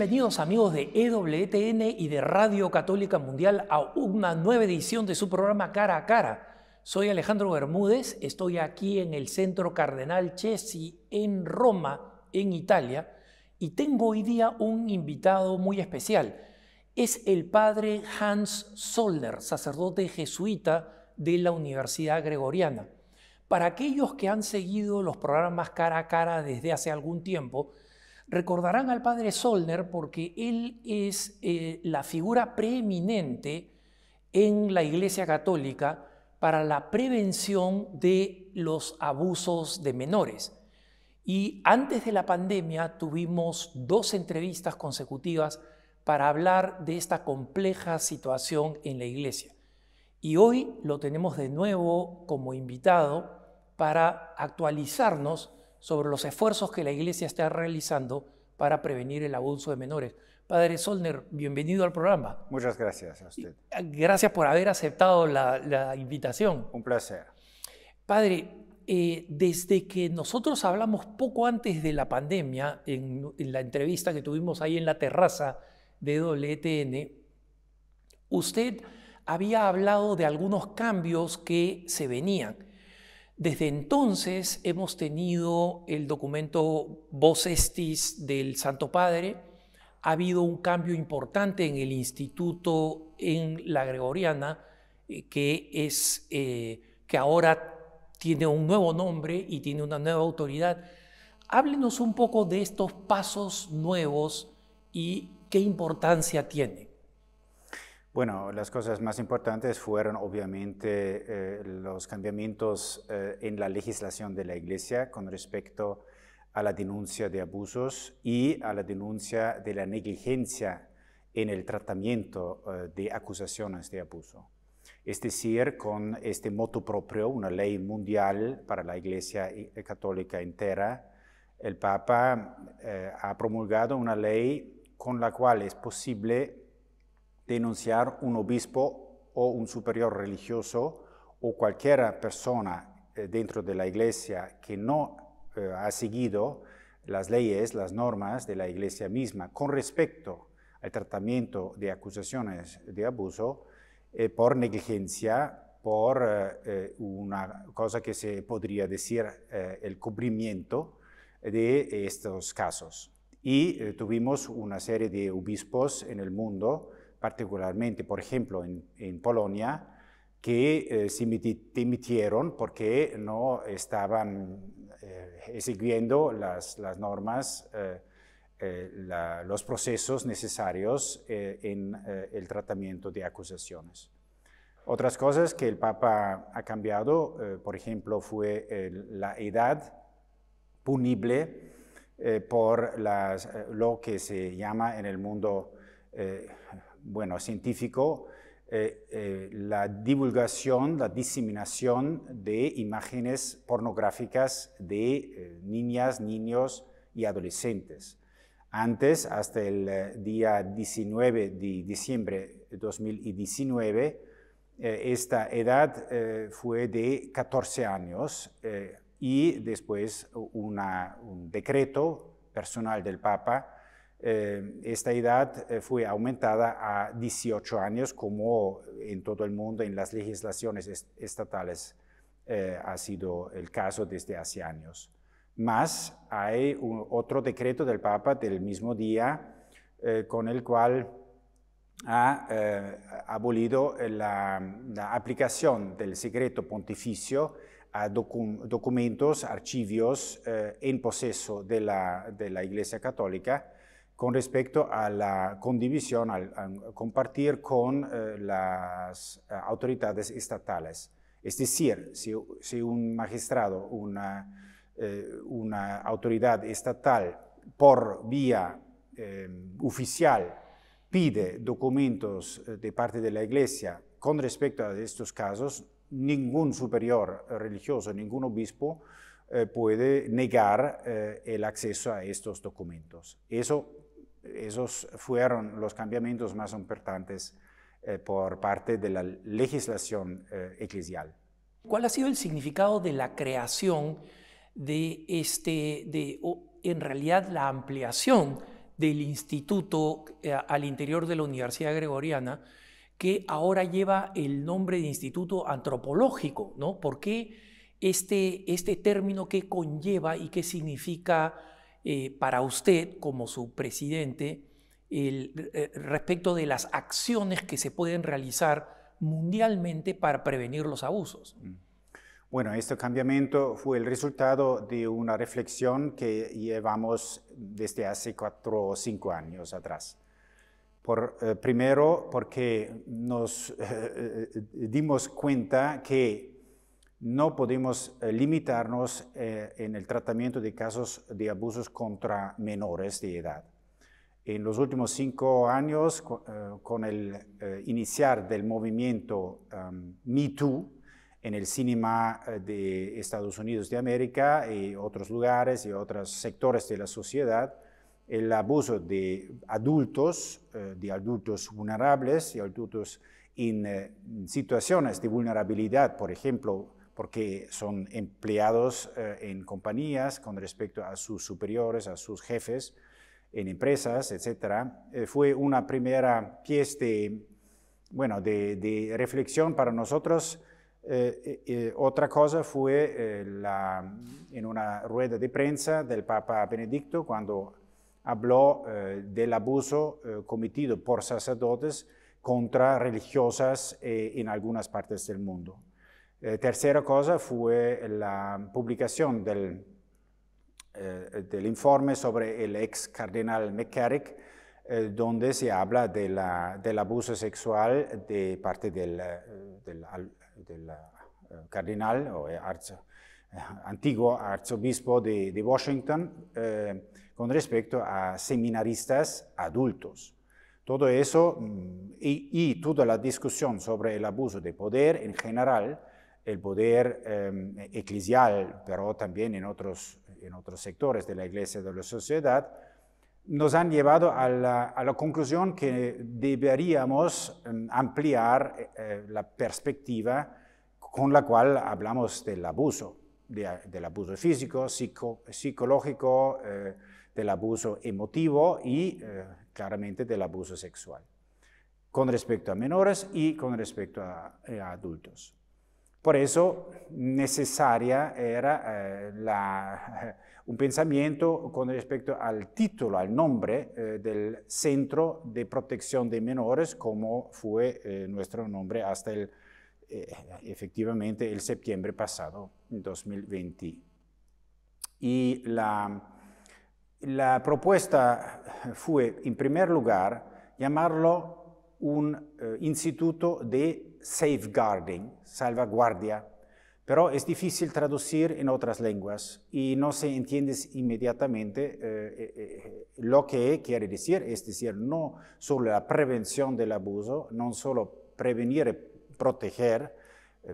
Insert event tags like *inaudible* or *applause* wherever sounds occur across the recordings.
Bienvenidos amigos de EWTN y de Radio Católica Mundial a una nueva edición de su programa Cara a Cara. Soy Alejandro Bermúdez, estoy aquí en el Centro Cardenal Chesi en Roma, en Italia, y tengo hoy día un invitado muy especial. Es el padre Hans Solder, sacerdote jesuita de la Universidad Gregoriana. Para aquellos que han seguido los programas Cara a Cara desde hace algún tiempo, Recordarán al padre Solner porque él es eh, la figura preeminente en la Iglesia Católica para la prevención de los abusos de menores. Y antes de la pandemia tuvimos dos entrevistas consecutivas para hablar de esta compleja situación en la Iglesia. Y hoy lo tenemos de nuevo como invitado para actualizarnos sobre los esfuerzos que la Iglesia está realizando para prevenir el abuso de menores. Padre Solner, bienvenido al programa. Muchas gracias a usted. Ah, gracias por haber aceptado la, invitación. Un placer. Padre, eh, desde que nosotros hablamos poco antes de la pandemia, en, en, la entrevista que tuvimos ahí en la terraza de WTN, usted había hablado de algunos cambios que se venían desde entonces hemos tenido el documento Vos Estis del Santo Padre. Ha habido un cambio importante en el instituto en la Gregoriana, eh, que, es, eh, que ahora tiene un nuevo nombre y tiene una nueva autoridad. Háblenos un poco de estos pasos nuevos y qué importancia tienen. Bueno, las cosas más importantes fueron obviamente eh, los cambiamientos eh, en la legislación de la Iglesia con respecto a la denuncia de abusos y a la denuncia de la negligencia en el tratamiento eh, de acusaciones de abuso. Es decir, con este moto propio, una ley mundial para la Iglesia Católica entera, el Papa ha promulgado una ley con la cual es posible denunciar un obispo o un superior religioso o cualquier persona eh, dentro de la iglesia que no eh, ha seguido las leyes, las normas de la iglesia misma con respecto al tratamiento de acusaciones de abuso eh, por negligencia, por una cosa que se podría decir el cubrimiento de estos casos. Y tuvimos una serie de obispos en el mundo particularmente, por ejemplo, en, Polonia, que eh, se dimitieron porque no estaban eh, siguiendo las, normas, eh, eh, los procesos necesarios en el tratamiento de acusaciones. Otras cosas que el Papa ha cambiado, por ejemplo, fue la edad punible por lo que se llama en el mundo bueno, científico, eh, eh, la divulgación, la diseminación de imágenes pornográficas de eh, niñas, niños y adolescentes. Antes, hasta el día 19 de diciembre de 2019, esta edad fue de 14 años y después un decreto personal del Papa eh, esta edad eh, fue aumentada a 18 años, como en todo el mundo, en las legislaciones estatales eh, ha sido el caso desde hace años. Más hay otro decreto del Papa del mismo día con el cual ha abolido la, aplicación del secreto pontificio a documentos, archivos en poseso de la Iglesia Católica con respecto a la condivisión, al, compartir con eh, las eh, autoridades estatales. Es decir, si, un magistrado, eh, una, autoridad estatal, por vía oficial pide documentos de parte de la Iglesia con respecto a estos casos, ningún superior religioso, ningún obispo puede negar el acceso a estos documentos. Eso esos fueron los cambiamientos más importantes eh, por parte de la legislación eh, eclesial. ¿Cuál ha sido el significado de la creación de este, de, en realidad la ampliación del instituto eh, al interior de la Universidad Gregoriana, que ahora lleva el nombre de Instituto Antropológico? ¿no? ¿Por qué este, este término que conlleva y qué significa? Eh, para usted como su presidente el, eh, respecto de las acciones que se pueden realizar mundialmente para prevenir los abusos. Mm. Bueno, este cambiamiento fue el resultado de una reflexión que llevamos desde hace cuatro o cinco años atrás. Por, eh, primero, porque nos *laughs* dimos cuenta que no podemos eh, limitarnos eh, en el tratamiento de casos de abusos contra menores de edad. En los últimos cinco años, eh, con, el iniciar del movimiento MeToo en el cinema de Estados Unidos de América y otros lugares y otros sectores de la sociedad, el abuso de adultos, de adultos vulnerables y adultos en situaciones de vulnerabilidad, por ejemplo, porque son empleados eh, en compañías con respecto a sus superiores, a sus jefes, en empresas, etc. Eh, fue una primera pieza de, bueno, de, reflexión para nosotros. Eh, otra cosa fue en una rueda de prensa del Papa Benedicto cuando habló del abuso cometido por sacerdotes contra religiosas en algunas partes del mundo. Eh, tercera cosa fue la publicación eh, del, informe sobre el ex cardenal McCarrick, eh, donde se habla del abuso sexual de parte del, cardenal o antiguo arzobispo de, Washington con respecto a seminaristas adultos. Todo eso mm, y toda la discusión sobre el abuso de poder en general el poder eh, eclesial, pero también en otros, en otros sectores de la iglesia, de la sociedad, nos han llevado a la, a la conclusión que deberíamos mm, ampliar eh, eh, la perspectiva con la cual hablamos del abuso, del abuso físico, psicológico, del abuso emotivo y claramente del abuso sexual, con respecto a menores y con respecto a adultos. Por eso necesaria era eh, *laughs* un pensamiento con respecto al título, al nombre eh, del Centro de Protección de Menores, como fue eh, nuestro nombre hasta el, efectivamente el septiembre pasado, en 2020. Y la, la propuesta fue, en primer lugar, llamarlo un instituto de safeguarding, salvaguardia, pero es difícil traducir en otras lenguas y no se entiende inmediatamente eh, eh, eh, lo que quiere decir, es decir, no solo la prevención del abuso, no solo prevenir y proteger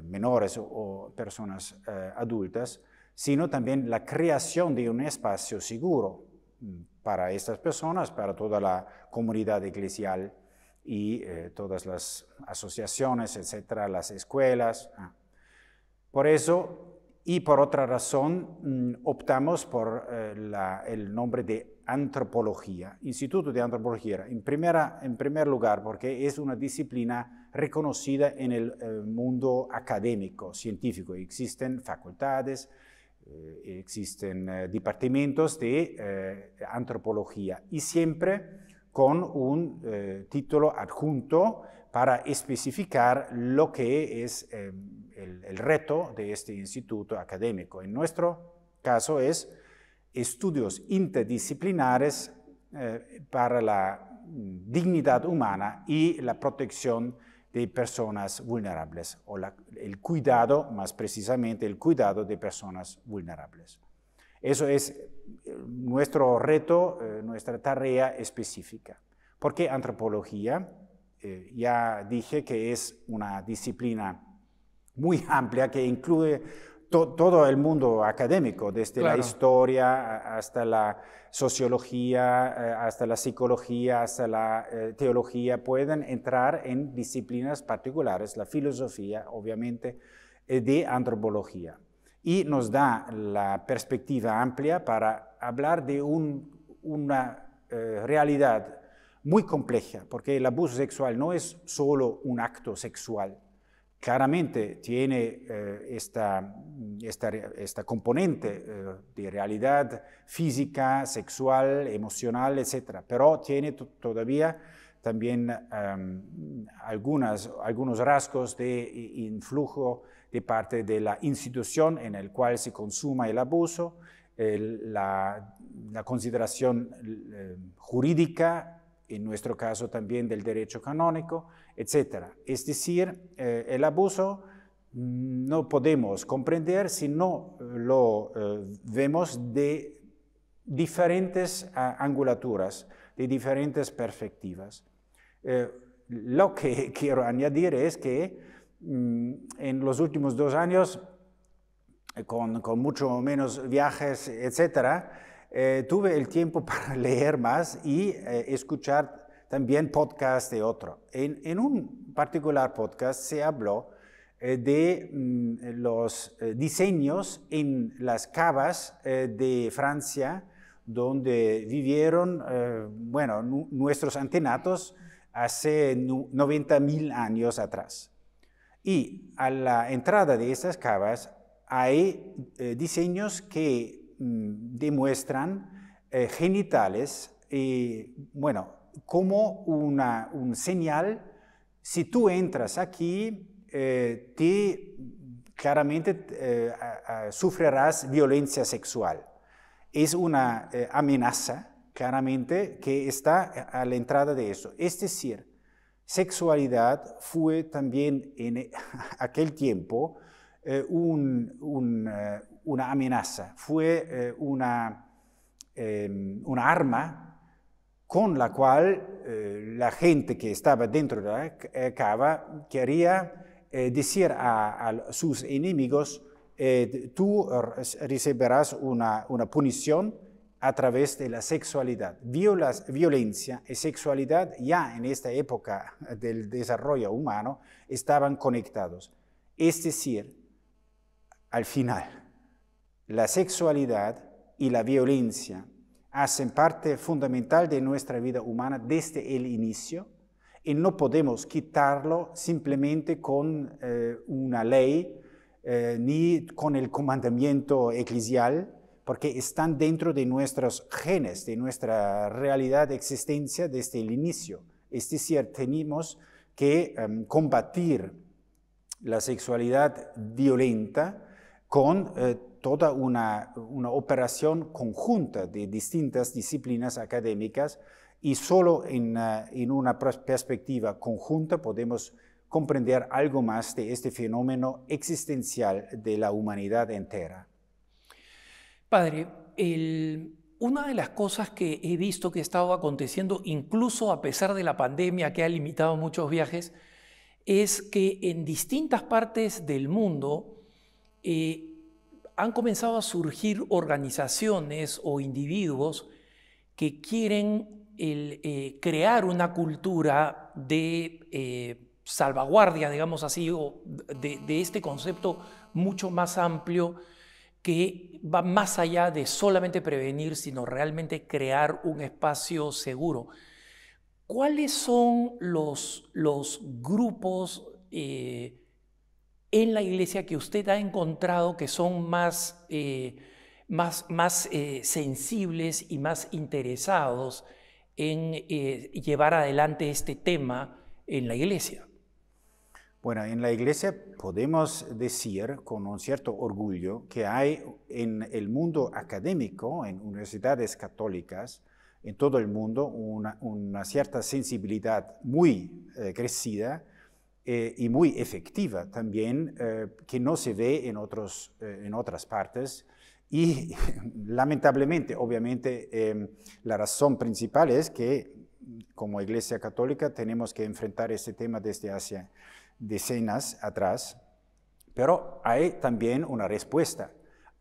menores o personas adultas, sino también la creación de un espacio seguro mm, para estas personas, para toda la comunidad eclesial y eh, todas las asociaciones, etcétera, las escuelas. Ah. Por eso, y por otra razón, mm, optamos por eh, el nombre de antropología, Instituto de Antropología, en, primera, en primer lugar porque es una disciplina reconocida en el eh, mundo académico, científico. Existen facultades, existen departamentos de antropología y siempre con un eh, título adjunto para especificar lo que es em, el, reto de este instituto académico. En nuestro caso es estudios interdisciplinares eh, para la mm, dignidad humana y la protección de personas vulnerables, o el cuidado, más precisamente, el cuidado de personas vulnerables. Eso es eh, nuestro reto, eh, nuestra tarea específica. Porque antropología, eh, ya dije que es una disciplina muy amplia que incluye todo el mundo académico, desde la historia hasta la sociología, hasta la psicología, hasta la teología, pueden entrar en disciplinas particulares, la filosofía, obviamente, de antropología y nos da la perspectiva amplia para hablar de una eh, realidad muy compleja, porque el abuso sexual no es solo un acto sexual. Claramente tiene eh, esta, esta, componente eh, de realidad física, sexual, emocional, etc. Pero tiene todavía también algunos rasgos de influjo de parte de la institución en el cual se consuma el abuso, la, consideración eh, jurídica, en nuestro caso también del derecho canónico, etc. Es decir, eh, el abuso no podemos comprender si no lo eh, vemos de diferentes angulaturas, de diferentes perspectivas. lo que *laughs* quiero añadir es que Mm, en los últimos dos años, eh, con, mucho menos viajes, etc., eh, tuve el tiempo *laughs* para leer más y eh, escuchar también podcasts de otro. En, un particular podcast se habló de mm, los diseños en las cavas de Francia, donde vivieron, bueno, nuestros antenatos hace 90.000 años atrás. Y a la entrada de estas cavas hay eh, diseños que mm, demuestran eh, genitales bueno, como una, un señal, si tú entras aquí, eh, te, claramente sufrirás violencia sexual. Es una amenaza, claramente, que está a la entrada de eso. Es decir, sexualidad fue también en e, *laughs* aquel tiempo eh, eh, una amenaza, fue eh, em, una, arma con la cual la gente que estaba dentro de la cava quería decir a, sus enemigos, tú recibirás una, una punición a través de la sexualidad. violencia y sexualidad ya en esta época del desarrollo humano estaban conectados. Es decir, al final, la sexualidad y la violencia hacen parte fundamental de nuestra vida humana desde el inicio y no podemos quitarlo simplemente con eh, una ley eh, ni con el comandamiento eclesial porque están dentro de nuestros genes, de nuestra realidad de existencia desde el inicio. Es decir, tenemos que em, combatir la sexualidad violenta con eh, toda una, operación conjunta de distintas disciplinas académicas y solo en eh, una perspectiva conjunta podemos comprender algo más de este fenómeno existencial de la humanidad entera. Padre, una de las cosas que he visto que ha estado aconteciendo, incluso a pesar de la pandemia que ha limitado muchos viajes, es que en distintas partes del mundo eh, han comenzado a surgir organizaciones o individuos que quieren eh, crear una cultura de eh, salvaguardia, digamos así, de este concepto mucho más amplio que va más allá de solamente prevenir, sino realmente crear un espacio seguro. ¿Cuáles son los, los grupos eh, en la iglesia que usted ha encontrado que son más, eh, más, más eh, sensibles y más interesados en llevar adelante este tema en la iglesia? Bueno, en la iglesia podemos decir con un cierto orgullo que hay en el mundo académico, en universidades católicas, en todo el mundo, una, cierta sensibilidad muy eh, crecida eh, y muy efectiva también, eh, que no se ve en, otros, en otras partes. Y *laughs* lamentablemente, obviamente, em, la razón principal es que como Iglesia Católica tenemos que enfrentar este tema desde Asia decenas atrás, pero hay también una respuesta,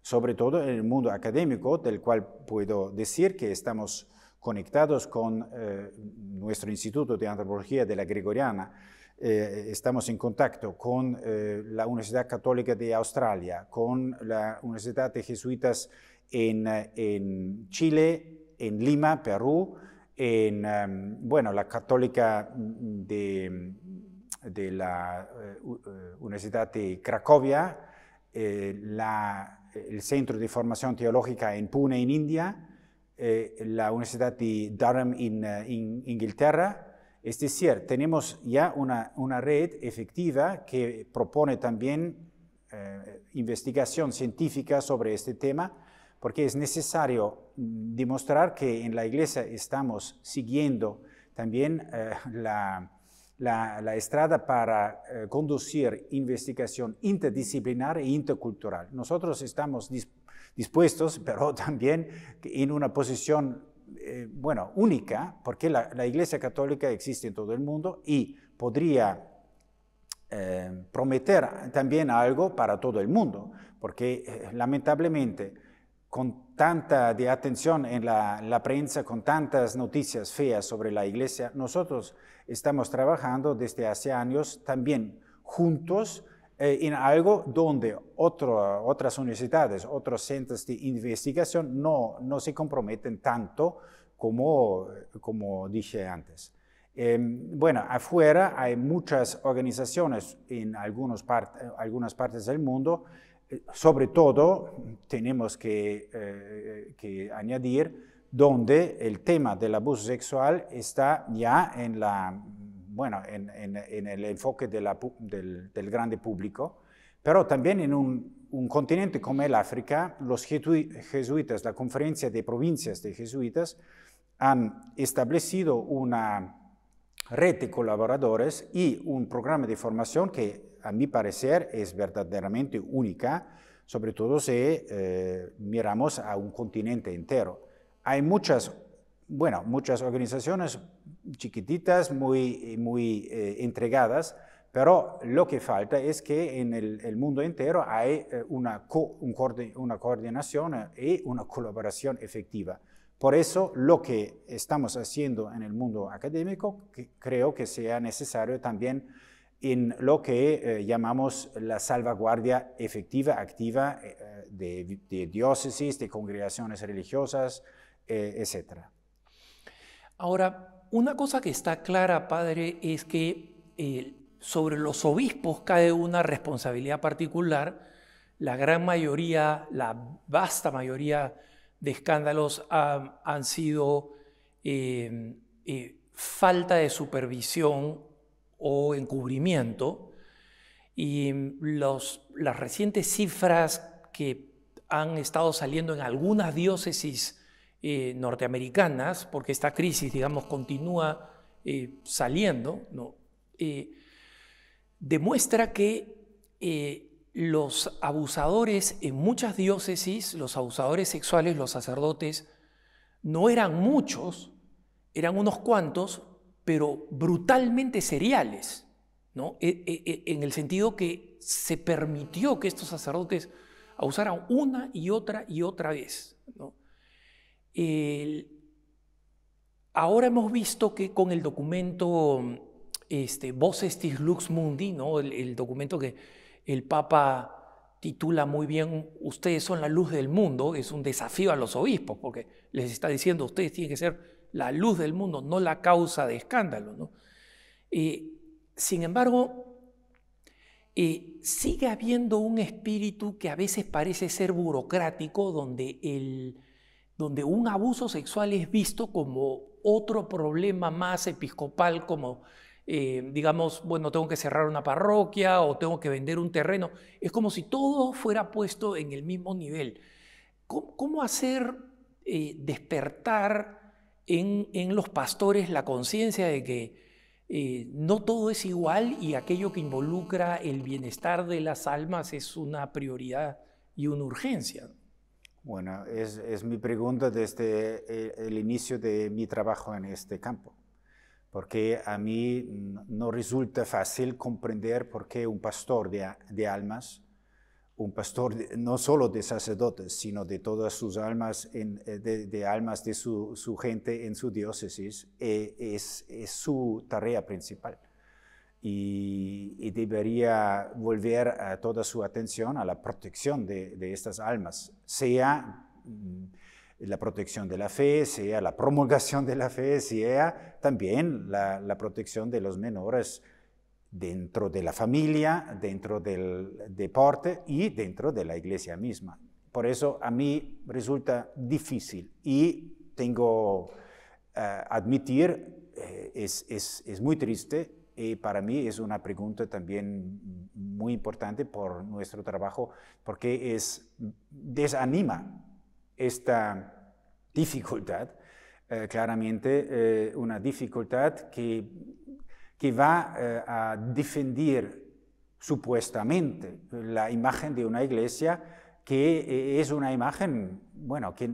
sobre todo en el mundo académico, del cual puedo decir que estamos conectados con eh, nuestro Instituto de Antropología de la Gregoriana, eh, estamos en contacto con eh, la Universidad Católica de Australia, con la Universidad de Jesuitas en, en Chile, en Lima, Perú, en, em, bueno, la Católica de de la eh, eh, Universidad de Cracovia, eh, la, el Centro de Formación Teológica en Pune, en India, la Universidad de Durham, en, en Inglaterra, es decir, tenemos ya una, una, red efectiva que propone también investigación científica sobre este tema, porque es necesario mm, demostrar que en la Iglesia estamos siguiendo también la, la, estrada para eh, conducir investigación interdisciplinar e intercultural. Nosotros estamos dispuestos, *laughs* pero también en una posición, eh, bueno, única, porque la, la, Iglesia Católica existe en todo el mundo y podría eh, prometer también algo para todo el mundo, porque lamentablemente con tanta de atención en la, prensa, con tantas noticias feas sobre la iglesia, nosotros estamos trabajando desde hace años también juntos eh, en algo donde otras universidades, otros centros de investigación no, no se comprometen tanto como, como dije antes. Em, bueno, afuera hay muchas organizaciones en algunos algunas partes del mundo sobre todo, tenemos eh, que, añadir donde el tema del abuso sexual está ya en, la, bueno, en, en, el enfoque del, del, grande público, pero también en un, un continente como el África, los jesuitas, la conferencia de provincias de jesuitas, han establecido una red de colaboradores y un programa de formación que a mi parecer, es verdaderamente única, sobre todo si eh, miramos a un continente entero. Hay muchas, bueno, muchas organizaciones chiquititas, muy, muy eh, entregadas, pero lo que falta es que en el, mundo entero hay eh, una, una coordinación y una colaboración efectiva. Por eso lo que estamos haciendo en el mundo académico que creo que sea necesario también en lo que eh, llamamos la salvaguardia efectiva, activa eh, eh, de, diócesis, de congregaciones religiosas, etcétera. etc. Ahora, una cosa que está clara, padre, es que sobre los obispos cae una responsabilidad particular. La gran mayoría, la vasta mayoría de escándalos han sido falta de supervisión o encubrimiento. Y mm, las recientes cifras que han estado saliendo en algunas diócesis eh, norteamericanas, porque esta crisis, digamos, continúa eh, saliendo, ¿no? Eh, demuestra que los abusadores en muchas diócesis, los abusadores sexuales, los sacerdotes, no eran muchos, eran unos cuantos, pero brutalmente seriales, ¿no? E, e, e, en el sentido que se permitió que estos sacerdotes abusaran una y otra y otra vez. ahora hemos visto que con el documento este, estis Lux Mundi, ¿no? el, el documento que el Papa titula muy bien Ustedes son la luz del mundo, es un desafío a los obispos, porque les está diciendo ustedes tienen que ser la luz del mundo, no la causa de escándalo. ¿no? sin embargo, sigue habiendo un espíritu que a veces parece ser burocrático, donde, el, donde un abuso sexual es visto como otro problema más episcopal, como eh, digamos, bueno, tengo que cerrar una parroquia o tengo que vender un terreno. Es como si todo fuera puesto en el mismo nivel. ¿Cómo, hacer eh, despertar en, los pastores la conciencia de que eh, no todo es igual y aquello que involucra el bienestar de las almas es una prioridad y una urgencia. Bueno, es, mi pregunta desde eh, el, inicio de mi trabajo en este campo, porque a mí no resulta fácil comprender por qué un pastor de almas un pastor no solo de sacerdotes, sino de todas sus almas, eh, de, almas de su, gente en su diócesis, eh, es, su tarea principal. Y, debería volver a toda su atención a la protección de, estas almas, sea mm, la protección de la fe, sea la promulgación de la fe, sea también la protección de los menores, dentro de la familia, dentro del deporte y dentro de la iglesia misma. Por eso a mí resulta difícil y tengo que eh, admitir, eh, es, es, es muy triste y para mí es una pregunta también muy importante por nuestro trabajo, porque es, desanima esta dificultad, eh, claramente una dificultad que que va eh, a defender supuestamente la imagen de una iglesia que eh, es una imagen, bueno, que,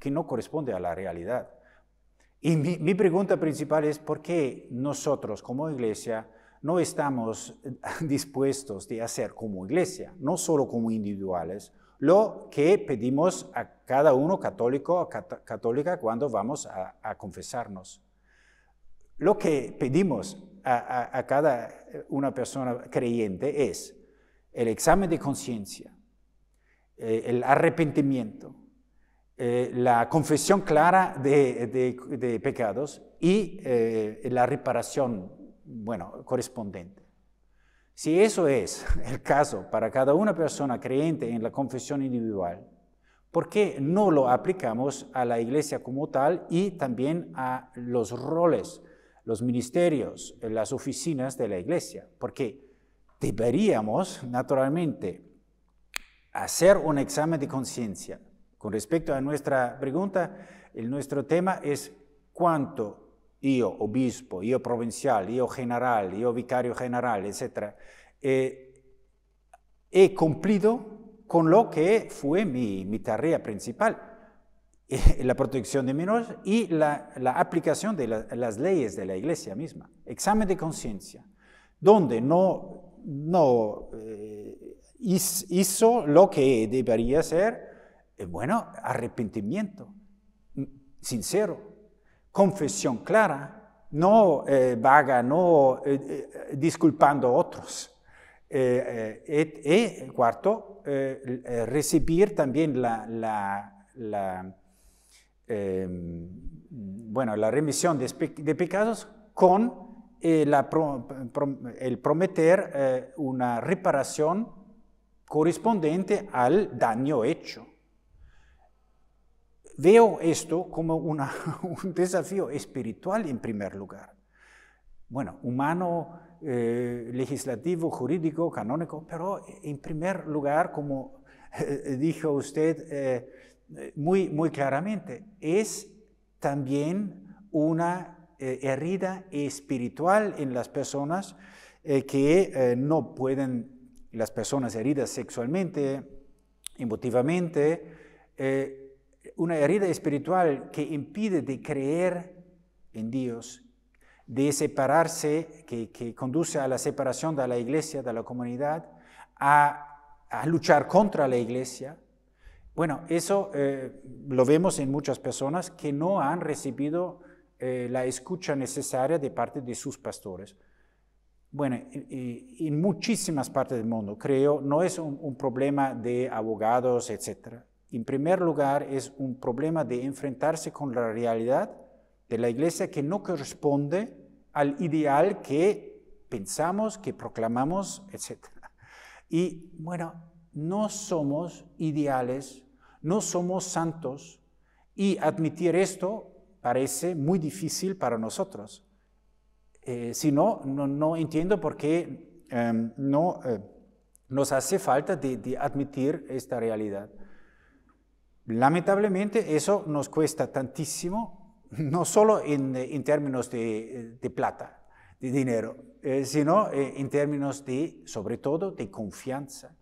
que, no corresponde a la realidad. Y mi, pregunta principal es por qué nosotros como iglesia no estamos *laughs* dispuestos de hacer como iglesia, no solo como individuales, lo que pedimos a cada uno católico o católica cuando vamos a, a confesarnos. Lo que pedimos a, cada eh, una persona creyente es el examen de conciencia, eh, el arrepentimiento, eh, la confesión clara de, pecados y la reparación, bueno, correspondiente. Si eso es el caso para cada una persona creyente en la confesión individual, ¿por qué no lo aplicamos a la iglesia como tal y también a los roles los ministerios, las oficinas de la iglesia, porque deberíamos, naturalmente, hacer un examen de conciencia. Con respecto a nuestra pregunta, el, nuestro tema es cuánto yo, obispo, yo provincial, yo general, yo vicario general, etc., eh, he cumplido con lo que fue mi, mi tarea principal. *laughs* la protección de menores y la, aplicación de las leyes de la iglesia misma. Examen de conciencia, donde no, no eh, hizo lo que debería ser eh, bueno, arrepentimiento mm, sincero, confesión clara, no eh, vaga, no disculpando a otros. y cuarto, recibir también la Em, bueno, la remisión de, pecados con eh, el prometer eh, una reparación correspondiente al daño hecho. Veo esto como *laughs* un desafío espiritual en primer lugar. Bueno, humano, eh, legislativo, jurídico, canónico, pero en primer lugar, como *laughs* dijo usted, eh, muy, muy claramente, es también una eh, herida espiritual en las personas eh, que no pueden, las personas heridas sexualmente, emotivamente, una herida espiritual que impide de creer en Dios, de separarse, que, que, conduce a la separación de la iglesia, de la comunidad, a luchar contra la iglesia, bueno, eso eh, lo vemos en muchas personas que no han recibido eh, la escucha necesaria de parte de sus pastores. Bueno, en muchísimas partes del mundo, creo, no es un, un problema de abogados, etc. En primer lugar, es un problema de enfrentarse con la realidad de la iglesia que no corresponde al ideal que pensamos, que proclamamos, etc. Y bueno, no somos ideales no somos santos y admitir esto parece muy difícil para nosotros. Eh, si no, no, entiendo por qué em, no eh, nos hace falta de, admitir esta realidad. Lamentablemente eso nos cuesta tantísimo, *laughs* no solo en, eh, términos de, plata, de dinero, sino en términos de, sobre todo, de confianza.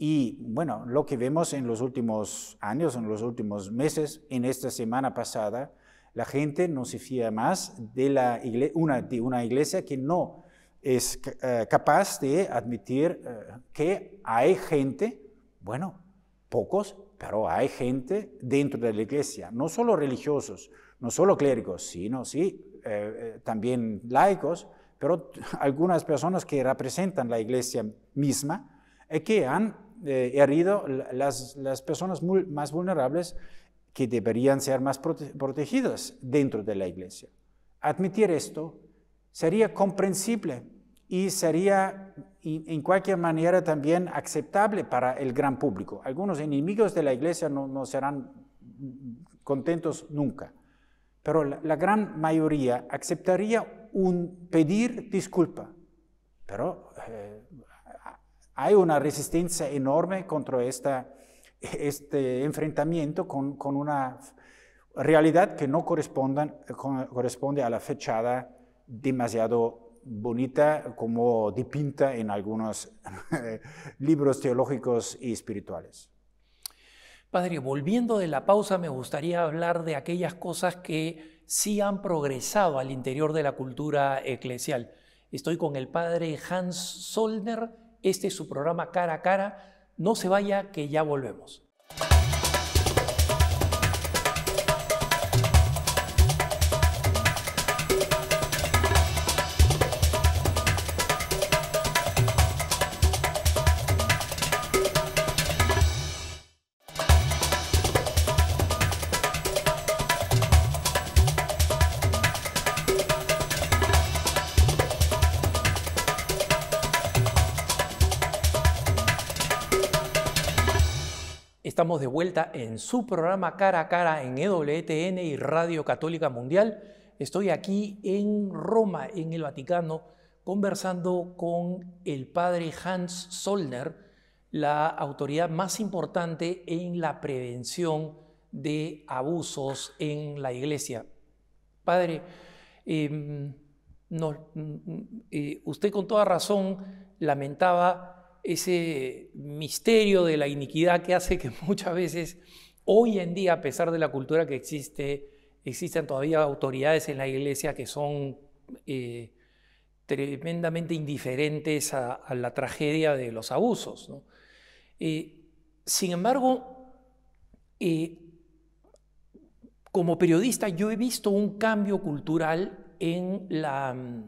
Y bueno, lo que vemos en los últimos años, en los últimos meses, en esta semana pasada, la gente no se fía más de, la una, de una iglesia que no es eh, capaz de admitir eh, que hay gente, bueno, pocos, pero hay gente dentro de la iglesia, no solo religiosos, no solo clérigos, sino sí, eh, también laicos, pero *laughs* algunas personas que representan la iglesia misma, que han herido las, las personas muy, más vulnerables que deberían ser más protegidas dentro de la iglesia. Admitir esto sería comprensible y sería en cualquier manera también aceptable para el gran público. Algunos enemigos de la iglesia no, no serán contentos nunca, pero la, gran mayoría aceptaría un pedir disculpa, pero eh, hay una resistencia enorme contra esta, este enfrentamiento con, una realidad que no corresponde a la fechada demasiado bonita como dipinta en algunos *laughs* libros teológicos y espirituales. Padre, volviendo de la pausa, me gustaría hablar de aquellas cosas que sí han progresado al interior de la cultura eclesial. Estoy con el padre Hans Solner, este es su programa Cara a Cara. No se vaya, que ya volvemos. de vuelta en su programa Cara a Cara en EWTN y Radio Católica Mundial. Estoy aquí en Roma, en el Vaticano, conversando con el padre Hans Solner, la autoridad más importante en la prevención de abusos en la iglesia. Padre, em, mm, mm, eh, usted con toda razón lamentaba ese misterio de la iniquidad que hace que *laughs* muchas veces hoy en día, a pesar de la cultura que existe, existan todavía autoridades en la iglesia que son eh, tremendamente indiferentes a, la tragedia de los abusos. Eh, sin embargo, eh, como periodista yo he visto un cambio cultural en la mm,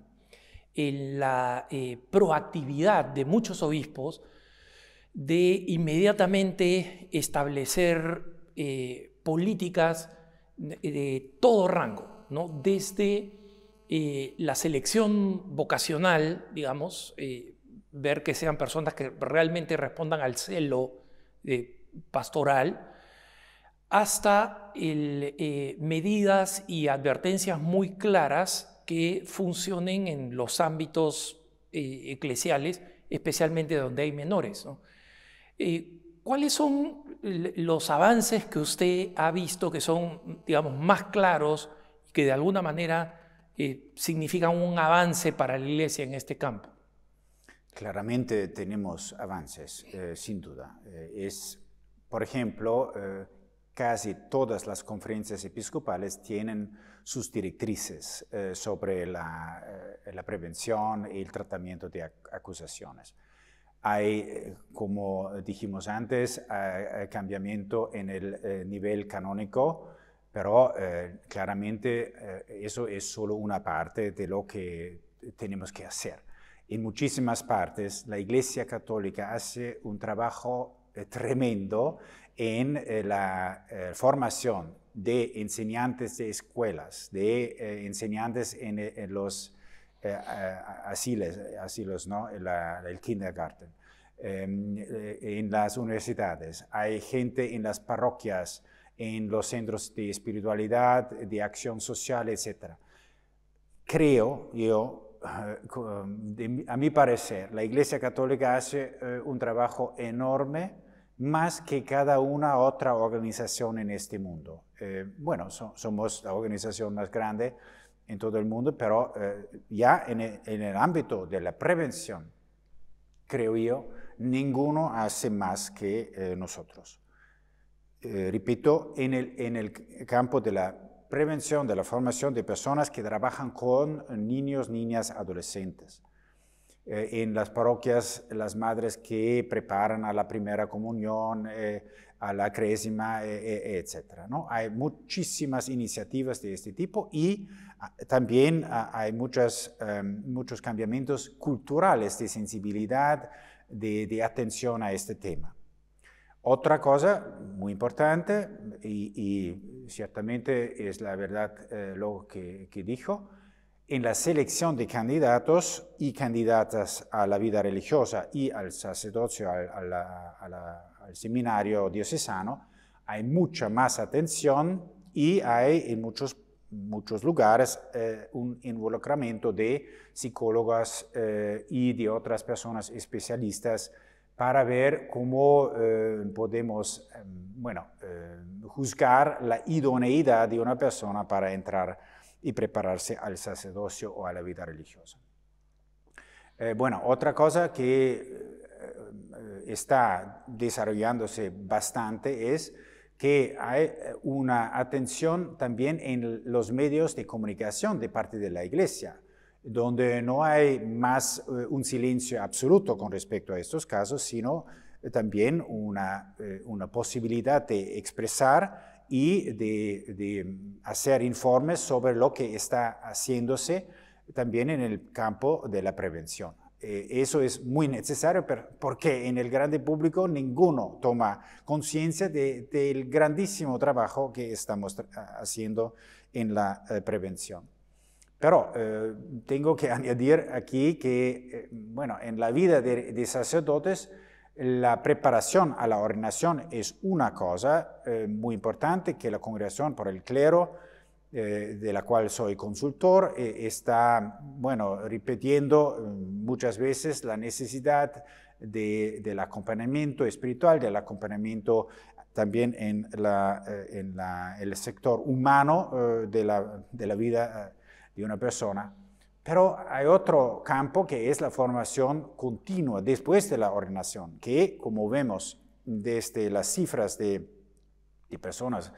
en la eh, proactividad de muchos obispos de inmediatamente establecer eh, políticas de, todo rango, ¿no? desde eh, la selección vocacional, digamos, ver que sean personas que realmente respondan al celo pastoral, hasta medidas y advertencias muy claras que funcionen en los ámbitos eh, eclesiales, especialmente donde hay menores. Eh, ¿Cuáles son los avances que usted ha visto que son, digamos, más claros y que de alguna manera eh, significan un avance para la Iglesia en este campo? Claramente tenemos avances, sin duda. es, por ejemplo, casi todas las conferencias episcopales tienen sus directrices eh, sobre la, eh, la, prevención y el tratamiento de acusaciones. Hay, eh, como dijimos antes, cambiamiento en el nivel canónico, pero claramente eso es solo una parte de lo que tenemos que hacer. En muchísimas partes, la Iglesia Católica hace un trabajo tremendo en la formación de enseñantes de escuelas, de eh, enseñantes en, eh, los eh, asiles, asilos, el kindergarten, em, en las universidades, hay gente en las parroquias, en los centros de espiritualidad, de acción social, etc. Creo yo, a mi parecer, la Iglesia Católica hace un trabajo enorme más que cada una otra organización en este mundo. Eh, bueno, somos la organización más grande en todo el mundo, pero eh, ya en el, ámbito de la prevención, creo yo, ninguno hace más que eh, nosotros. repito, en el, en el campo de la prevención, de la formación de personas que trabajan con niños, niñas, adolescentes. Eh, en las parroquias las madres que preparan a la primera comunión, eh, a la crésima, eh, etc. ¿no? Hay muchísimas iniciativas de este tipo y ah, también ah, hay muchas, em, muchos cambiamientos culturales de sensibilidad, de, atención a este tema. Otra cosa muy importante, y, ciertamente es la verdad lo que, dijo, en la selección de candidatos y candidatas a la vida religiosa y al sacerdocio, al, seminario diocesano, hay mucha más atención y hay en muchos, muchos lugares eh, un involucramiento de psicólogas eh, y de otras personas especialistas para ver cómo eh, podemos, em, bueno, juzgar la idoneidad de una persona para entrar y prepararse al sacerdocio o a la vida religiosa. Eh, bueno, otra cosa que eh, eh, está desarrollándose bastante es que hay una atención también en los medios de comunicación de parte de la Iglesia, donde no hay más un silencio absoluto con respecto a estos casos, sino también una, una posibilidad de expresar y de, hacer informes sobre lo que está haciéndose también en el campo de la prevención. Eh, eso es muy necesario porque en el grande público ninguno toma conciencia del grandísimo trabajo que estamos haciendo en la eh, prevención. Pero eh, tengo que *laughs* añadir aquí que, bueno, en la vida de sacerdotes, la preparación a la ordenación es una cosa eh, muy importante que la Congregación por el Clero, eh, de la cual soy consultor, eh, está, bueno, repitiendo mm, muchas veces la necesidad del acompañamiento espiritual, del acompañamiento también en, el sector humano de, la, vida de una persona. Pero hay otro campo que es la formación continua después de la ordenación, que como vemos desde las cifras de, personas,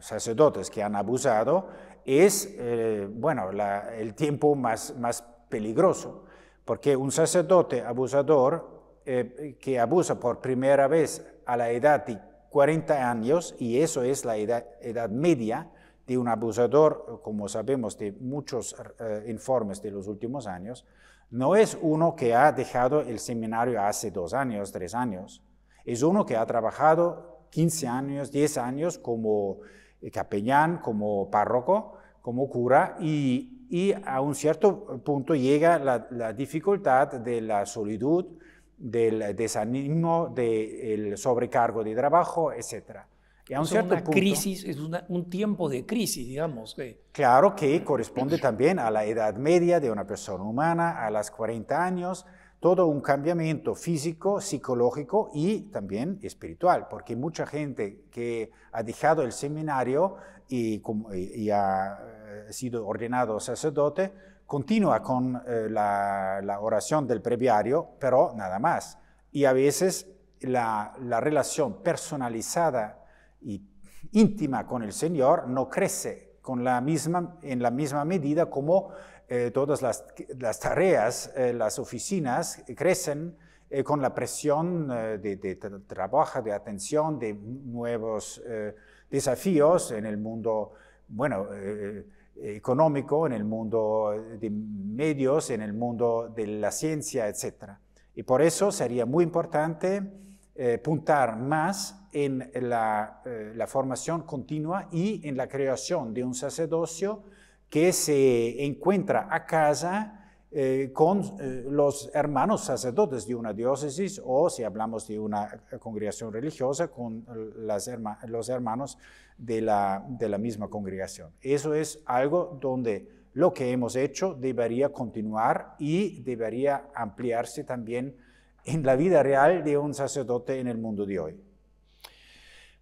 sacerdotes que han abusado, es eh, bueno, el tiempo más, más peligroso, porque un sacerdote abusador eh, que abusa por primera vez a la edad de 40 años, y eso es la edad media, de un abusador, como sabemos de muchos eh, informes de los últimos años, no es uno que ha dejado el seminario hace dos años, tres años, es uno que ha trabajado 15 años, 10 años como eh, capellán, como párroco, como cura, y, a un cierto punto llega la, dificultad de la soledad, del desanimo, del sobrecargo de trabajo, etcétera. Es una crisis es un tiempo de crisis, digamos. Claro que corresponde también a la edad media de una persona humana, a las 40 años, todo un cambiamiento físico, psicológico y también espiritual, porque mucha gente que ha dejado el seminario y, ha eh, sido ordenado sacerdote, continúa con eh, la, oración del previario, pero nada más. Y a veces la, la relación personalizada y íntima con el Señor no crece con la misma, en la misma medida como eh, todas las, las tareas, eh, las oficinas crecen eh, con la presión de, trabajo, de atención, de nuevos desafíos en el mundo, bueno, económico, en el mundo de medios, en el mundo de la ciencia, etc. Y por eso sería muy importante eh, puntar más en eh, la, formación continua y en la creación de un sacerdocio que se encuentra a casa eh, con los hermanos sacerdotes de una diócesis o si hablamos de una congregación religiosa con los hermanos de la, de la misma congregación. Eso es algo donde lo que hemos hecho debería continuar y debería ampliarse también en la vida real de un sacerdote en el mundo de hoy.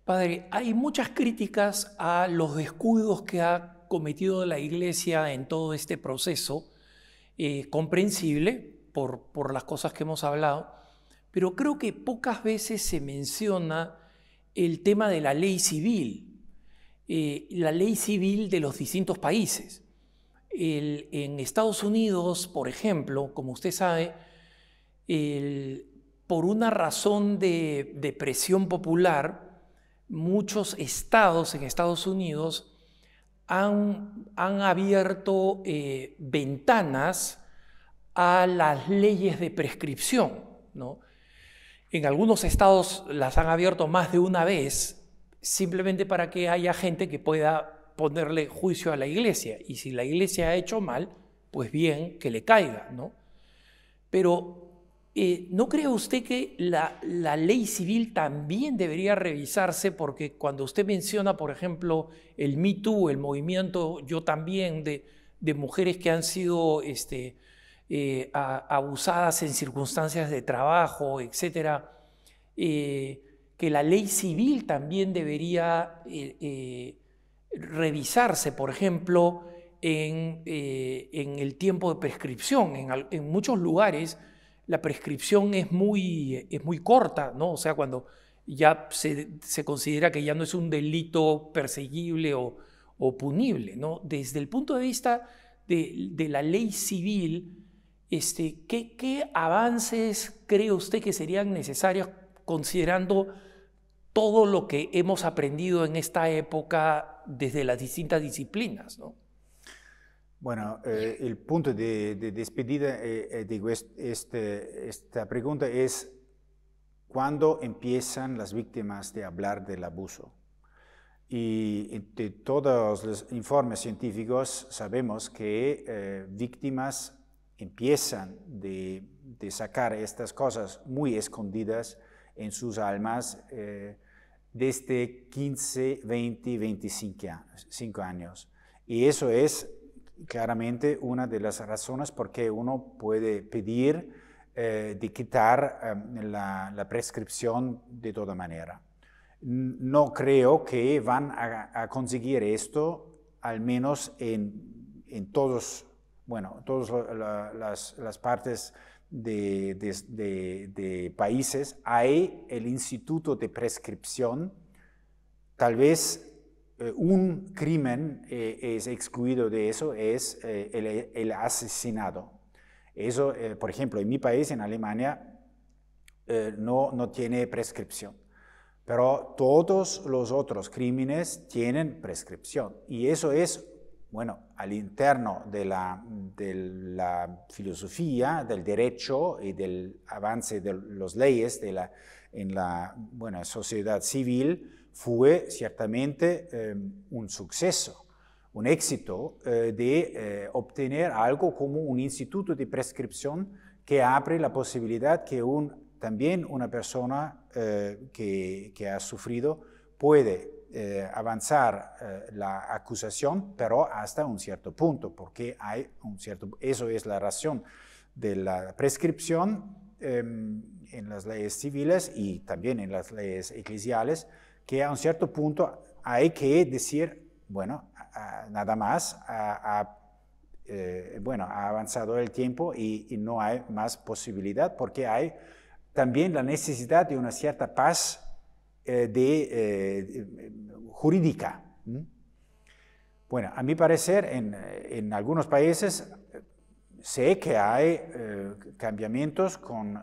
Padre, hay muchas críticas a los descuidos que ha cometido la Iglesia en todo este proceso, eh, comprensible por, las cosas que hemos hablado, pero creo que pocas veces se menciona el tema de la ley civil, eh, la ley civil de los distintos países. en Estados Unidos, por ejemplo, como usted sabe, por una razón de, presión popular, muchos estados en Estados Unidos han, abierto eh, ventanas a las leyes de prescripción. En algunos estados las han abierto más de una vez, simplemente para que haya gente que pueda ponerle juicio a la iglesia. Y si la iglesia ha hecho mal, pues bien, que le caiga. Pero eh, ¿No cree usted que la, ley civil también debería revisarse? Porque cuando usted menciona, por ejemplo, el Me el movimiento Yo también, de, mujeres que han sido este, eh, abusadas en circunstancias de trabajo, etcétera, eh, que la ley civil también debería revisarse, por ejemplo, en, el tiempo de prescripción. en muchos lugares la prescripción es muy, es muy corta, ¿no? O sea, cuando ya se, considera que ya no es un delito perseguible o, punible, ¿no? Desde el punto de vista de, la ley civil, este, ¿qué, ¿qué, avances cree usted que serían necesarios considerando todo lo que hemos aprendido en esta época desde las distintas disciplinas, ¿no? Bueno, eh, el punto de, despedida eh, eh, digo de este, esta pregunta es cuándo empiezan las víctimas de hablar del abuso. Y de todos los informes científicos sabemos que víctimas empiezan de, de, sacar estas cosas muy escondidas en sus almas desde 15, 20, 25 años. Y eso es claramente una de las razones por qué uno puede pedir eh, de quitar em, la, prescripción de toda manera. No creo que van a, conseguir esto, al menos en, todos, bueno, todas las, partes de, de países. Hay el instituto de prescripción, tal vez eh, un crimen eh, es excluido de eso, es eh, el, asesinato. Eso, por ejemplo, en mi país, en Alemania, no, tiene prescripción. Pero todos los otros crímenes tienen prescripción. Y eso es, bueno, al interno de la, filosofía, del derecho y del avance de las leyes en la sociedad civil, fue ciertamente em, un suceso, un éxito eh, de eh, obtener algo como un instituto de prescripción que abre la posibilidad que también una persona eh, que, ha sufrido puede avanzar la acusación, pero hasta un cierto punto, porque hay cierto, eso es la razón de la prescripción em, en las leyes civiles y también en las leyes eclesiales, que a un cierto punto hay que decir, bueno, nada más, eh, bueno, ha avanzado el tiempo y, no hay más posibilidad porque hay también la necesidad de una cierta paz eh, de, eh, jurídica. Bueno, a mi parecer, en, algunos países sé que hay cambiamientos con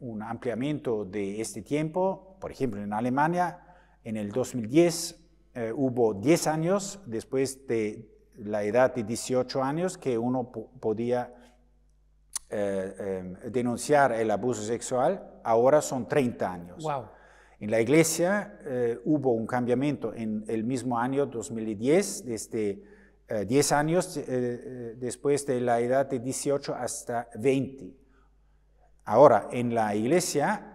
un ampliamiento de este tiempo. Por ejemplo, en Alemania en el 2010 eh, hubo 10 años después de la edad de 18 años que uno podía eh, eh, denunciar el abuso sexual, ahora son 30 años. En la iglesia hubo un cambiamiento en el mismo año 2010, desde 10 años después de la edad de 18 hasta 20. Ahora, en la iglesia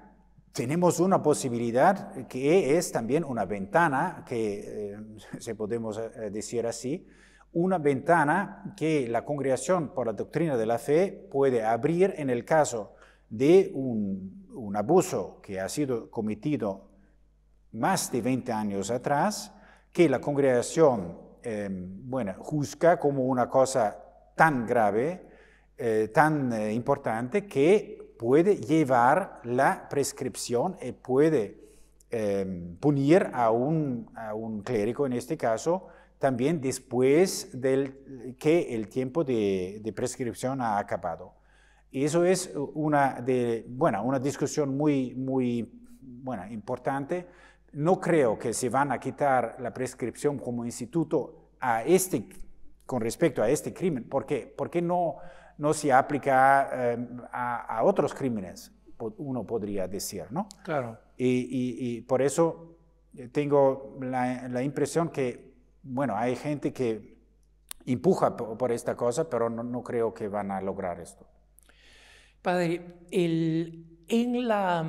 tenemos una posibilidad que es también una ventana, que eh, se *laughs* podemos eh, eh, decir así, una ventana que la congregación por la doctrina de la fe puede abrir en el caso de un, abuso que ha sido cometido más de 20 años atrás, que la congregación em, juzga como una cosa tan grave, tan importante, que puede llevar la prescripción y eh, puede em, punir a un, a clérigo, en este caso, también después del, que el tiempo de, prescripción ha acabado. Y eso es una, de, bueno, una discusión muy, muy bueno, importante. No creo que se van a quitar la prescripción como instituto a este, con respecto a este crimen, porque, porque no, no se aplica eh, a, otros crímenes, uno podría decir, ¿no? Claro. Y, por eso eh, tengo la, impresión que, bueno, hay gente que empuja por, esta cosa, pero no, creo que van a lograr esto. Padre, en, la,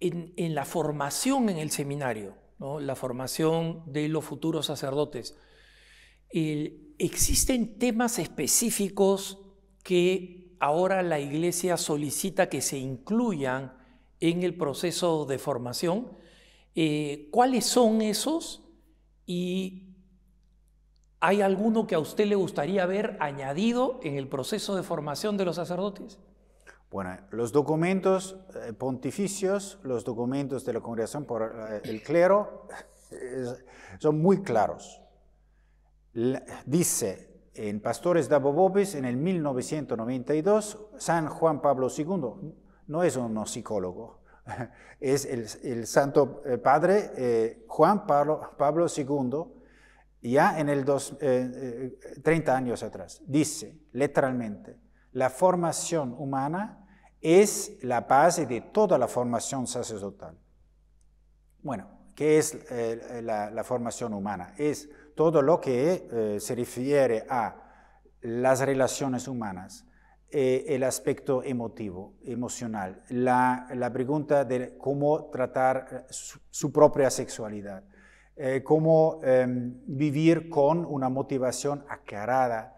en, la formación en el seminario, ¿no? la formación de los futuros sacerdotes. ¿Existen temas específicos que ahora la iglesia solicita que se incluyan en el proceso de formación. Eh, ¿Cuáles son esos? ¿Y hay alguno que a usted le gustaría ver añadido en el proceso de formación de los sacerdotes? Bueno, los documentos eh, pontificios, los documentos de la congregación por eh, el clero, *laughs* son muy claros. dice, en Pastores de Abobobis en el 1992, San Juan Pablo II, no es un psicólogo, *laughs* es el, Santo eh, Padre eh, Juan Pablo, II, ya en el 30 eh, años atrás, dice literalmente, la formación humana es la base de toda la formación sacerdotal. Bueno, ¿qué es la, la formación humana? Es todo lo que eh, se refiere a las relaciones humanas, eh, el aspecto emotivo, emocional, la, pregunta de cómo tratar eh, su, propia sexualidad, cómo em, vivir con una motivación aclarada,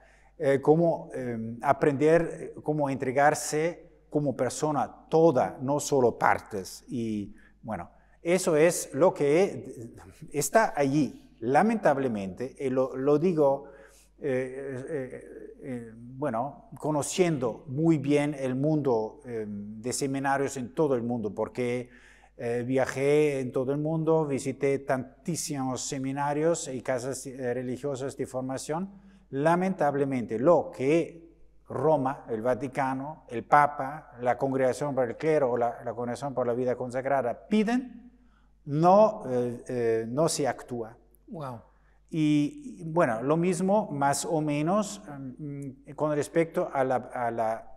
cómo em, aprender, cómo entregarse como persona toda, no solo partes. Y bueno, eso es lo que está allí lamentablemente, y lo, digo, eh, eh, eh, bueno, conociendo muy bien el mundo de seminarios en todo el mundo, porque viajé en todo el mundo, visité tantísimos seminarios y casas religiosas de formación, lamentablemente lo que Roma, el Vaticano, el Papa, la Congregación para el Clero o la, Congregación para la Vida Consagrada piden, no, no se actúa. Y bueno, lo mismo más o menos mm, con respecto a la, a la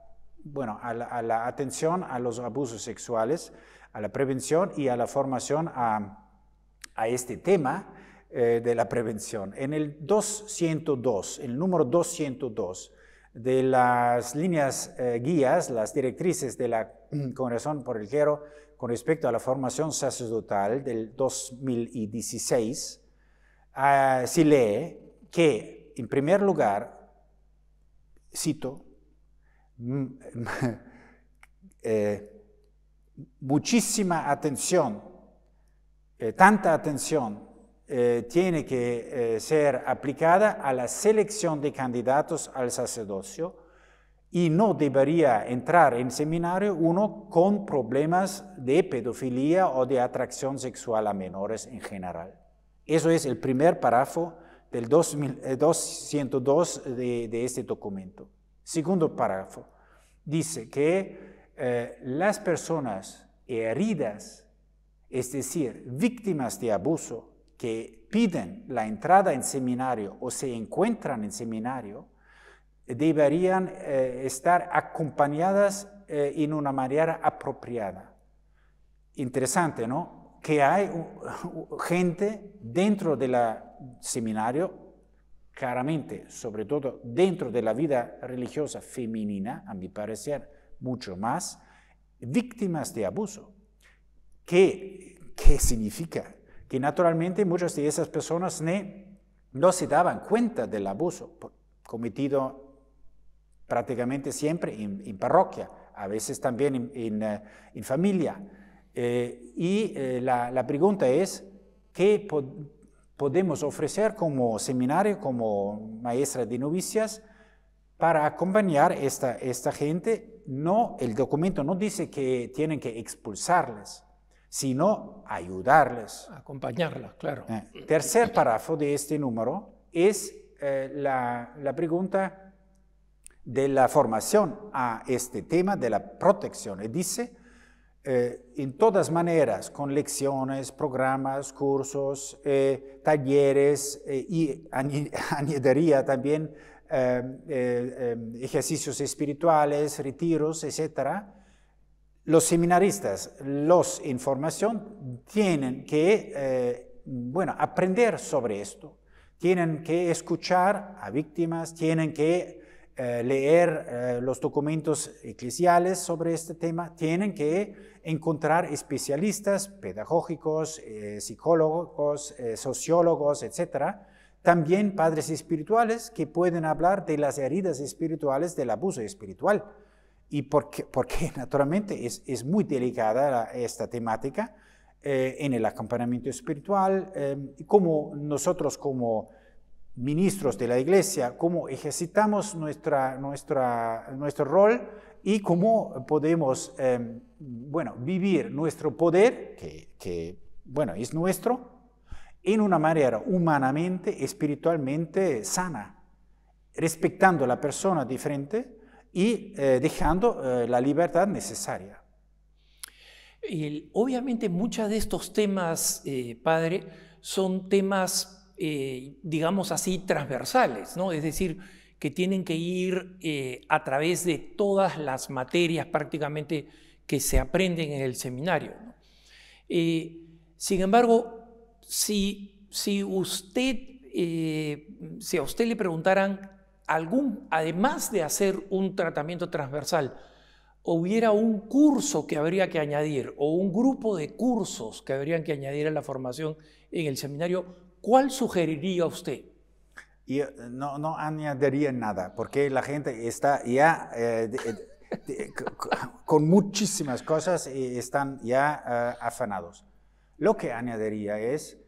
bueno, a atención a los abusos sexuales, a la prevención y a la formación a, este tema eh, de la prevención. En el 202, el número 202 de las líneas eh, guías, las directrices de la mm, Congresión por el Gero con respecto a la formación sacerdotal del 2016, Ah, se lee que, en primer lugar, cito, mm, *laughs* eh, muchísima atención, eh, tanta atención eh, tiene que ser aplicada a la selección de candidatos al sacerdocio y no debería entrar en seminario uno con problemas de pedofilia o de atracción sexual a menores en general. Eso es el primer párrafo del 202 eh, de, este documento. Segundo párrafo, dice que eh, las personas heridas, es decir, víctimas de abuso, que piden la entrada en seminario o se encuentran en seminario, deberían eh, estar acompañadas en una manera apropiada. Interesante, ¿no? que hay gente dentro del seminario, claramente, sobre todo dentro de la vida religiosa femenina, a mi parecer, mucho más, víctimas de abuso. ¿Qué, qué significa? Que naturalmente muchas de esas personas no se daban cuenta del abuso cometido prácticamente siempre en, parroquia, a veces también en eh, familia eh, y eh, la, la, pregunta es, ¿qué podemos ofrecer como seminario, como maestra de novicias, para acompañar esta, esta gente? No, el documento no dice que tienen que expulsarles, sino ayudarles. Acompañarlas, claro. Eh, tercer párrafo de este número es la, la pregunta de la formación a este tema de la protección. dice, eh, en todas maneras, con lecciones, programas, cursos, eh, talleres eh, y *laughs* añadiría también em, em, ejercicios espirituales, retiros, etc. Los seminaristas, los en formación, tienen que bueno, aprender sobre esto, tienen que escuchar a víctimas, tienen que eh, leer eh, los documentos eclesiales sobre este tema, tienen que encontrar especialistas pedagógicos, eh, psicólogos, sociólogos, etcétera, también padres espirituales que pueden hablar de las heridas espirituales del abuso espiritual. Y porque, porque *laughs* naturalmente es, es muy delicada esta temática en el acompañamiento espiritual, eh, como nosotros como ministros de la Iglesia, cómo ejercitamos nuestra, nuestro rol y cómo podemos em, bueno, vivir nuestro poder, que, bueno, es nuestro, en una manera humanamente, espiritualmente sana, respetando la persona diferente y eh, dejando eh, la libertad necesaria. Y, obviamente muchos de estos temas, eh, padre, son temas eh, digamos así, transversales, ¿no? Es decir, que tienen que ir eh, a través de todas las materias prácticamente que se aprenden en el seminario. Eh, sin embargo, si, si usted, si a usted le preguntaran algún, además de hacer un tratamiento transversal, hubiera un curso que habría que añadir o un grupo de cursos que habrían que añadir a la formación en el seminario, ¿Cuál sugeriría usted? Eh, no, añadiría nada, porque la gente está ya eh, con muchísimas cosas y están ya eh, afanados. Lo que añadiría es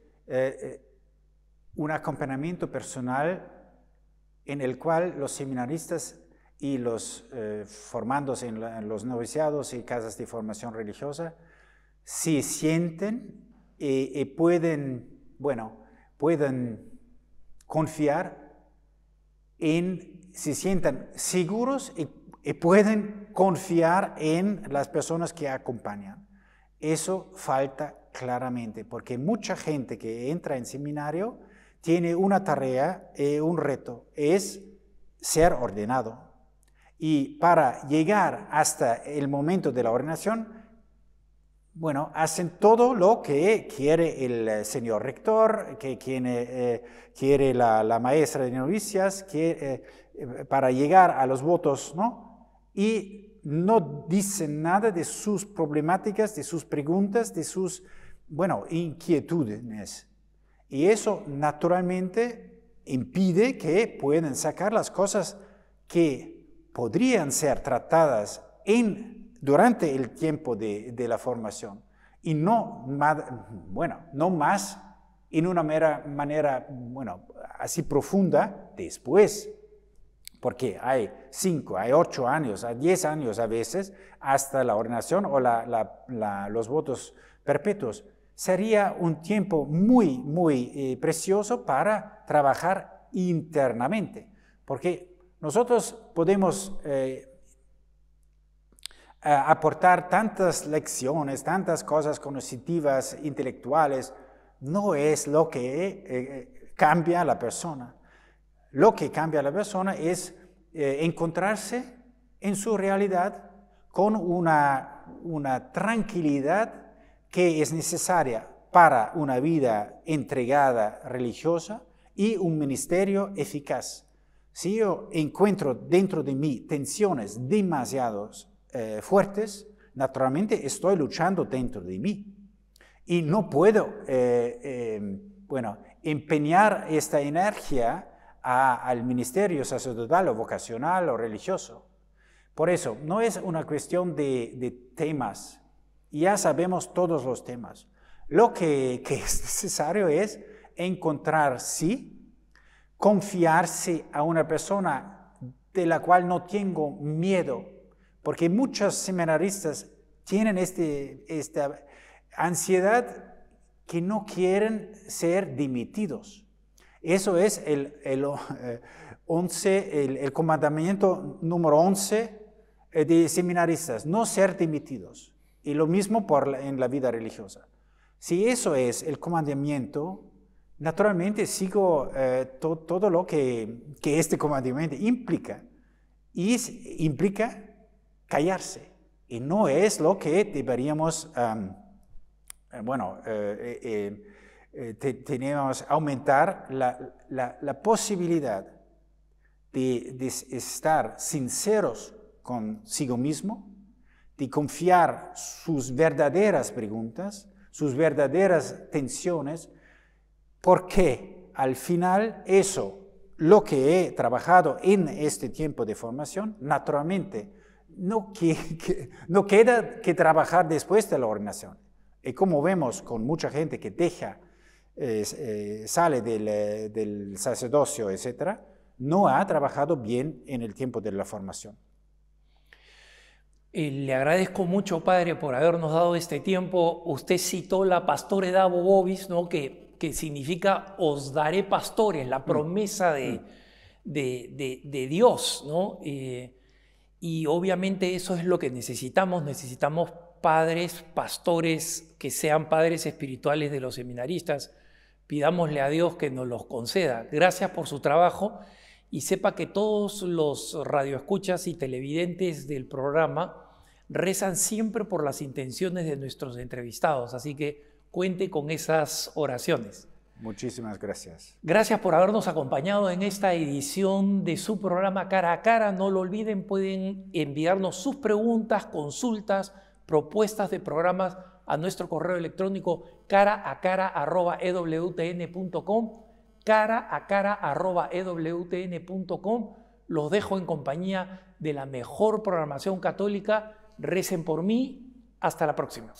un acompañamiento personal en el cual los seminaristas y los formandos en, los noviciados y casas de formación religiosa se sienten y pueden, bueno, puedan confiar en, se sientan seguros y, pueden confiar en las personas que acompañan. Eso falta claramente, porque mucha gente que entra en seminario tiene una tarea, eh, un reto, es ser ordenado. Y para llegar hasta el momento de la ordenación, bueno, hacen todo lo que quiere el eh, señor rector, que eh, quiere, la, maestra de novicias, eh, para llegar a los votos, ¿no? Y no dicen nada de sus problemáticas, de sus preguntas, de sus, bueno, inquietudes. Y eso naturalmente impide que puedan sacar las cosas que podrían ser tratadas en durante el tiempo de, la formación y no más, bueno, no más en una mera manera, bueno, así profunda después, porque hay cinco, hay ocho años, hay diez años a veces hasta la ordenación o los votos perpetuos. Sería un tiempo muy, muy eh, precioso para trabajar internamente, porque nosotros podemos eh, eh, aportar tantas lecciones, tantas cosas cognitivas, intelectuales, no es lo que eh, eh, cambia a la persona. Lo que cambia a la persona es encontrarse en su realidad con una, una tranquilidad que es necesaria para una vida entregada religiosa y un ministerio eficaz. Si yo encuentro dentro de mí tensiones demasiados eh, fuertes, naturalmente estoy luchando dentro de mí. Y no puedo, eh, em, bueno, empeñar esta energía al ministerio sacerdotal o vocacional o religioso. Por eso, no es una cuestión de, temas. Ya sabemos todos los temas. Lo que, *laughs* que es necesario es encontrar sí, confiarse a una persona de la cual no tengo miedo porque muchos seminaristas tienen este, esta ansiedad que no quieren ser dimitidos. Eso es el, 11, eh, el, comandamiento número 11 eh, de seminaristas, no ser dimitidos. Y lo mismo por en la vida religiosa. Si eso es el comandamiento, naturalmente sigo eh, todo lo que, este comandamiento implica. Y implica callarse. Y no es lo que deberíamos, eh, bueno, eh, eh, tenemos aumentar la, posibilidad de, de, estar sinceros consigo mismo, de confiar sus verdaderas preguntas, sus verdaderas tensiones, porque al final eso, lo que he trabajado en este tiempo de formación, naturalmente no, que, no queda que trabajar después de la ordenación. Y como vemos con mucha gente que deja, eh, sale del, eh, sacerdocio, etc., no ha trabajado bien en el tiempo de la formación. le agradezco mucho, padre, por habernos dado este tiempo. Usted citó la pastore davo Bobis, ¿no? que, que significa os daré pastores, la mm. promesa mm. de, Dios. ¿no? Eh, y obviamente eso es lo que necesitamos. Necesitamos padres, pastores que sean padres espirituales de los seminaristas. Pidámosle a Dios que nos los conceda. Gracias por su trabajo y sepa que todos los radioescuchas y televidentes del programa rezan siempre por las intenciones de nuestros entrevistados. Así que cuente con esas oraciones. Muchísimas gracias. Gracias por habernos acompañado en esta edición de su programa Cara a Cara. No lo olviden, pueden enviarnos sus preguntas, consultas, propuestas de programas a nuestro correo electrónico cara a cara arroba e cara a cara e Los dejo en compañía de la mejor programación católica. Recen por mí. Hasta la próxima.